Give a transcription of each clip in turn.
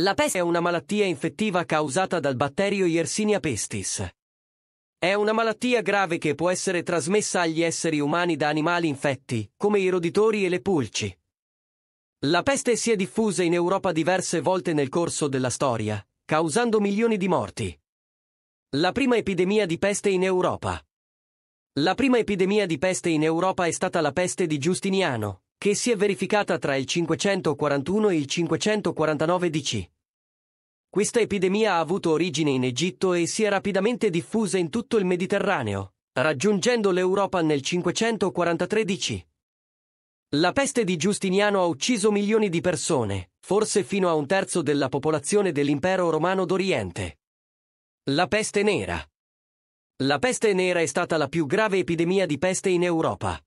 La peste è una malattia infettiva causata dal batterio Yersinia pestis. È una malattia grave che può essere trasmessa agli esseri umani da animali infetti, come i roditori e le pulci. La peste si è diffusa in Europa diverse volte nel corso della storia, causando milioni di morti. La prima epidemia di peste in Europa. La prima epidemia di peste in Europa è stata la peste di Giustiniano, che si è verificata tra il 541 e il 549 DC. Questa epidemia ha avuto origine in Egitto e si è rapidamente diffusa in tutto il Mediterraneo, raggiungendo l'Europa nel 543 DC. La peste di Giustiniano ha ucciso milioni di persone, forse fino a un terzo della popolazione dell'impero romano d'Oriente. La peste nera. La peste nera è stata la più grave epidemia di peste in Europa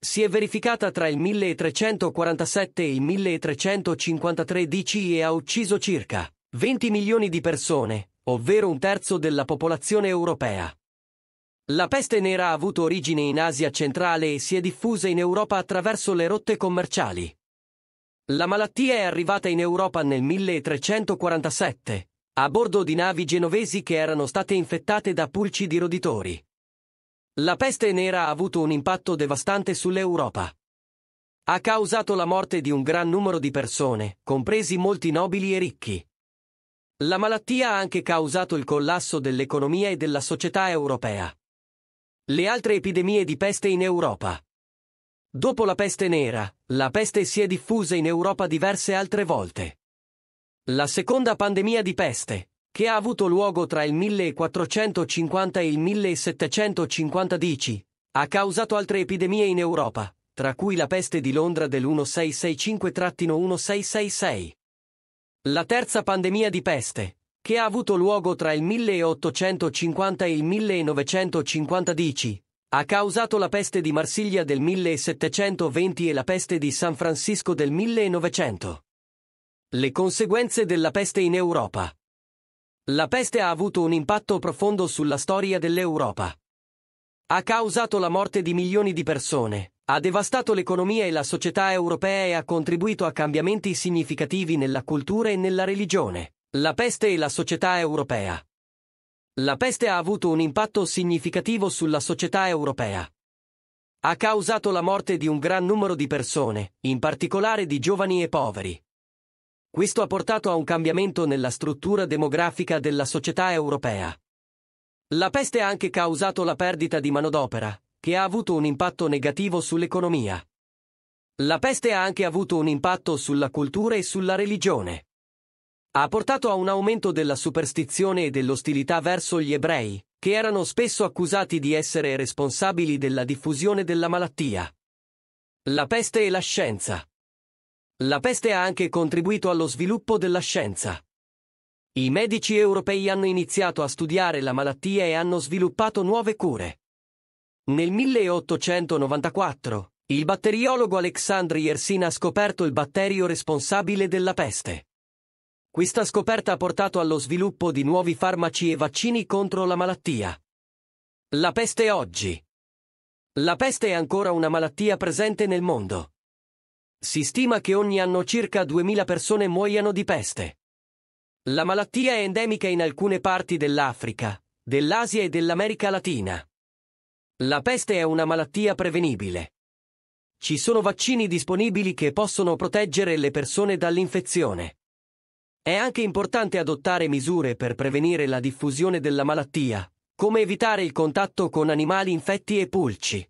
si è verificata tra il 1347 e il 1353 DC e ha ucciso circa 20 milioni di persone, ovvero un terzo della popolazione europea. La peste nera ha avuto origine in Asia centrale e si è diffusa in Europa attraverso le rotte commerciali. La malattia è arrivata in Europa nel 1347, a bordo di navi genovesi che erano state infettate da pulci di roditori. La peste nera ha avuto un impatto devastante sull'Europa. Ha causato la morte di un gran numero di persone, compresi molti nobili e ricchi. La malattia ha anche causato il collasso dell'economia e della società europea. Le altre epidemie di peste in Europa. Dopo la peste nera, la peste si è diffusa in Europa diverse altre volte. La seconda pandemia di peste, che ha avuto luogo tra il 1450 e il 1750 ha causato altre epidemie in Europa, tra cui la peste di Londra dell'1665-1666. La terza pandemia di peste, che ha avuto luogo tra il 1850 e il 1950 ha causato la peste di Marsiglia del 1720 e la peste di San Francisco del 1900. Le conseguenze della peste in Europa. La peste ha avuto un impatto profondo sulla storia dell'Europa. Ha causato la morte di milioni di persone, ha devastato l'economia e la società europea e ha contribuito a cambiamenti significativi nella cultura e nella religione. La peste e la società europea. La peste ha avuto un impatto significativo sulla società europea. Ha causato la morte di un gran numero di persone, in particolare di giovani e poveri. Questo ha portato a un cambiamento nella struttura demografica della società europea. La peste ha anche causato la perdita di manodopera, che ha avuto un impatto negativo sull'economia. La peste ha anche avuto un impatto sulla cultura e sulla religione. Ha portato a un aumento della superstizione e dell'ostilità verso gli ebrei, che erano spesso accusati di essere responsabili della diffusione della malattia. La peste e la scienza. La peste ha anche contribuito allo sviluppo della scienza. I medici europei hanno iniziato a studiare la malattia e hanno sviluppato nuove cure. Nel 1894, il batteriologo Alexandre Yersin ha scoperto il batterio responsabile della peste. Questa scoperta ha portato allo sviluppo di nuovi farmaci e vaccini contro la malattia. La peste oggi. La peste è ancora una malattia presente nel mondo. Si stima che ogni anno circa 2000 persone muoiano di peste. La malattia è endemica in alcune parti dell'Africa, dell'Asia e dell'America Latina. La peste è una malattia prevenibile. Ci sono vaccini disponibili che possono proteggere le persone dall'infezione. È anche importante adottare misure per prevenire la diffusione della malattia, come evitare il contatto con animali infetti e pulci,